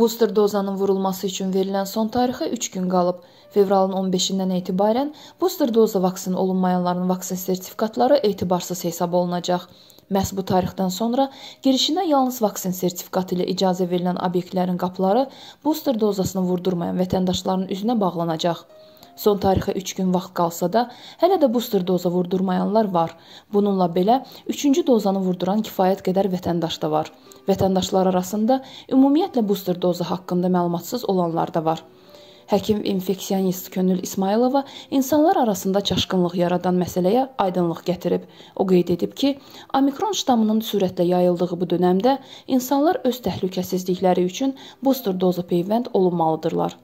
Booster dozanın vurulması üçün verilən son tarixə 3 gün qalıb. Fevralın 15-dən etibarən booster doza vaksini olunmayanların vaksin sertifikatları etibarsız hesab olunacaq. Məhz bu tarixdən sonra girişinə yalnız vaksin sertifikatı ilə icazə verilən obyektlərin qapıları booster dozasını vurdurmayan vətəndaşların üzünə bağlanacaq. Son tarixə 3 gün vaxt qalsa da, hələ də booster doza vurdurmayanlar var. Bununla belə 3-cü dozanı vurduran kifayət qədər vətəndaş da var. Vətəndaşlar arasında ümumiyyətlə booster doza haqqında məlumatsız olanlar da var. Həkim infeksionist Könül İsmayılova insanlar arasında çaşqınlıq yaradan məsələyə aydınlıq gətirib. O qeyd edib ki, Omikron ştamının sürətlə yayıldığı bu dövrdə insanlar öz təhlükəsizlikləri üçün booster doza peyvənd olunmalıdırlar.